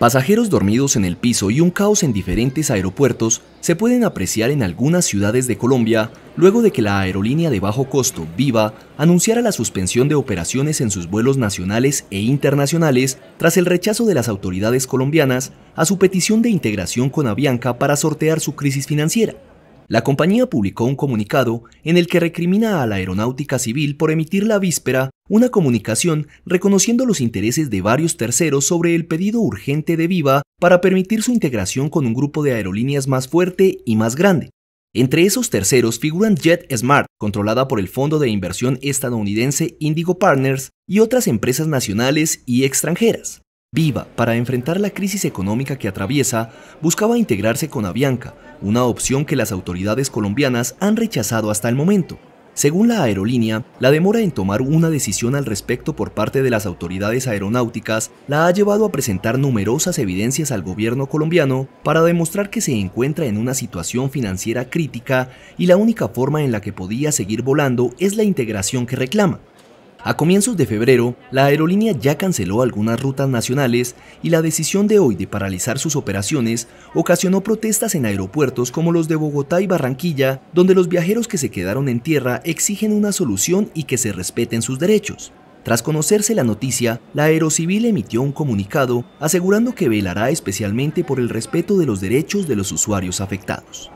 Pasajeros dormidos en el piso y un caos en diferentes aeropuertos se pueden apreciar en algunas ciudades de Colombia luego de que la aerolínea de bajo costo Viva anunciara la suspensión de operaciones en sus vuelos nacionales e internacionales tras el rechazo de las autoridades colombianas a su petición de integración con Avianca para sortear su crisis financiera. La compañía publicó un comunicado en el que recrimina a la aeronáutica civil por emitir la víspera una comunicación reconociendo los intereses de varios terceros sobre el pedido urgente de Viva para permitir su integración con un grupo de aerolíneas más fuerte y más grande. Entre esos terceros figuran JetSmart, controlada por el fondo de inversión estadounidense Indigo Partners, y otras empresas nacionales y extranjeras. Viva, para enfrentar la crisis económica que atraviesa, buscaba integrarse con Avianca, una opción que las autoridades colombianas han rechazado hasta el momento. Según la aerolínea, la demora en tomar una decisión al respecto por parte de las autoridades aeronáuticas la ha llevado a presentar numerosas evidencias al gobierno colombiano para demostrar que se encuentra en una situación financiera crítica y la única forma en la que podía seguir volando es la integración que reclama. A comienzos de febrero, la aerolínea ya canceló algunas rutas nacionales y la decisión de hoy de paralizar sus operaciones ocasionó protestas en aeropuertos como los de Bogotá y Barranquilla, donde los viajeros que se quedaron en tierra exigen una solución y que se respeten sus derechos. Tras conocerse la noticia, la Aerocivil emitió un comunicado asegurando que velará especialmente por el respeto de los derechos de los usuarios afectados.